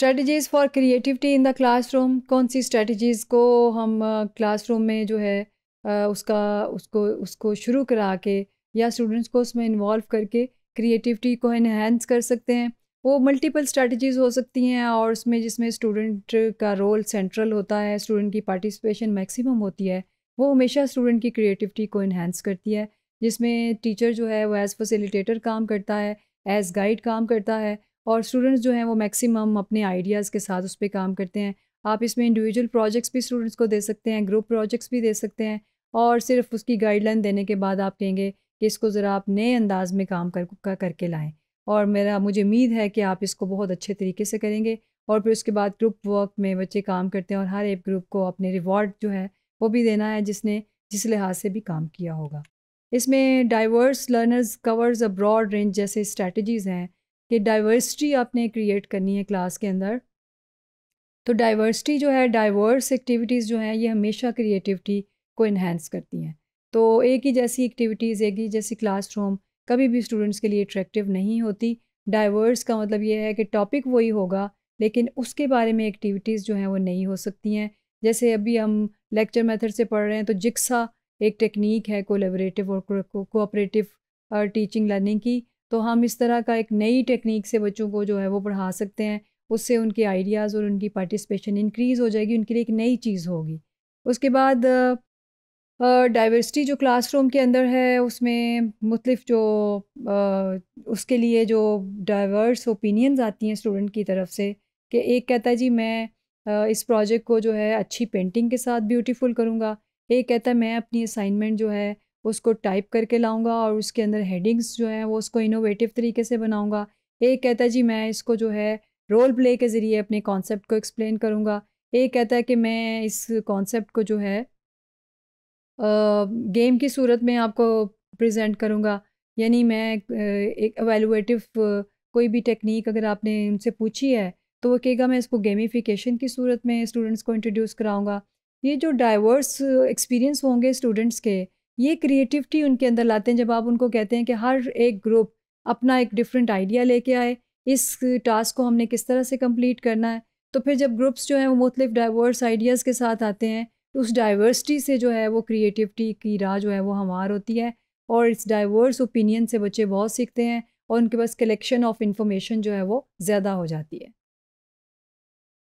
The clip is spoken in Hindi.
strategies for creativity in the classroom कौन सी स्ट्रेटजीज़ को हम क्लासरूम में जो है उसका उसको उसको शुरू करा के या स्टूडेंट्स को उसमें इन्वॉल्व करके क्रिएटिविटी को इन्हेंस कर सकते हैं वो मल्टीपल स्ट्रेटजीज़ हो सकती हैं और उसमें जिसमें स्टूडेंट का रोल सेंट्रल होता है स्टूडेंट की पार्टिसिपेशन मैक्सिमम होती है वो हमेशा स्टूडेंट की क्रिएटिविटी को इन्हेंस करती है जिसमें टीचर जो है वो एज़ फैसिलिटेटर काम करता है एज़ गाइड काम करता है और स्टूडेंट्स जो हैं वो मैक्सिमम अपने आइडियाज़ के साथ उस पर काम करते हैं आप इसमें इंडिविजुअल प्रोजेक्ट्स भी स्टूडेंट्स को दे सकते हैं ग्रुप प्रोजेक्ट्स भी दे सकते हैं और सिर्फ उसकी गाइडलाइन देने के बाद आप कहेंगे कि इसको ज़रा आप नए अंदाज में काम कर का करके लाएँ और मेरा मुझे उम्मीद है कि आप इसको बहुत अच्छे तरीके से करेंगे और फिर उसके बाद ग्रुप वर्क में बच्चे काम करते हैं और हर एक ग्रुप को अपने रिवॉर्ड जो है वो भी देना है जिसने जिस लिहाज से भी काम किया होगा इसमें diverse learners covers a broad range जैसे स्ट्रेटजीज़ हैं कि डाइवर्सिटी आपने क्रिएट करनी है क्लास के अंदर तो डाइवर्सिटी जो है डाइवर्स एक्टिविटीज़ जो हैं ये हमेशा क्रिएटिविटी को इन्हेंस करती हैं तो एक ही जैसी एक्टिविटीज़ एक ही जैसी क्लासरूम कभी भी स्टूडेंट्स के लिए अट्रैक्टिव नहीं होती डाइवर्स का मतलब ये है कि टॉपिक वही होगा लेकिन उसके बारे में एक्टिविटीज़ जो हैं वो नहीं हो सकती हैं जैसे अभी हम लेक्चर मेथड से पढ़ रहे हैं तो जिक्सा एक टेक्निक है कोलेबरेटिव और कोऑपरेटिव टीचिंग लर्निंग की तो हम इस तरह का एक नई टेक्निक से बच्चों को जो है वो पढ़ा सकते हैं उससे उनके आइडियाज़ और उनकी पार्टिसिपेशन इंक्रीज़ हो जाएगी उनके लिए एक नई चीज़ होगी उसके बाद डाइवर्सिटी जो क्लासरूम के अंदर है उसमें मुख्तफ जो आ, उसके लिए जो डाइवर्स ओपिनियंस आती हैं स्टूडेंट की तरफ से कि एक कहता है जी मैं आ, इस प्रोजेक्ट को जो है अच्छी पेंटिंग के साथ ब्यूटीफुल करूँगा एक कहता है मैं अपनी असाइनमेंट जो है उसको टाइप करके लाऊंगा और उसके अंदर हेडिंग्स जो हैं वो उसको इनोवेटिव तरीके से बनाऊंगा एक कहता है जी मैं इसको जो है रोल प्ले के ज़रिए अपने कॉन्सेप्ट को एक्सप्लेन करूँगा एक कहता है कि मैं इस कॉन्सेप्ट को जो है गेम की सूरत में आपको प्रेजेंट करूँगा यानी मैं एक एवेलुएटिव कोई भी टेक्निक अगर आपने उनसे पूछी है तो वो कहेगा मैं इसको गेमिफिकेशन की सूरत में स्टूडेंट्स को इंट्रोड्यूस कराऊँगा ये जो डाइवर्स एक्सपीरियंस होंगे स्टूडेंट्स के ये क्रिएटिविटी उनके अंदर लाते हैं जब आप उनको कहते हैं कि हर एक ग्रुप अपना एक डिफरेंट आइडिया लेके आए इस टास्क को हमने किस तरह से कंप्लीट करना है तो फिर जब ग्रुप्स जो हैं वो मुख्तलिफ डाइवर्स आइडियाज़ के साथ आते हैं तो उस डाइवर्सिटी से जो है वो क्रिएटिविटी की राह जो है वो हमार होती है और इस डाइवर्स ओपिनियन से बच्चे बहुत सीखते हैं और उनके पास कलेक्शन ऑफ इन्फॉर्मेशन जो है वो ज़्यादा हो जाती है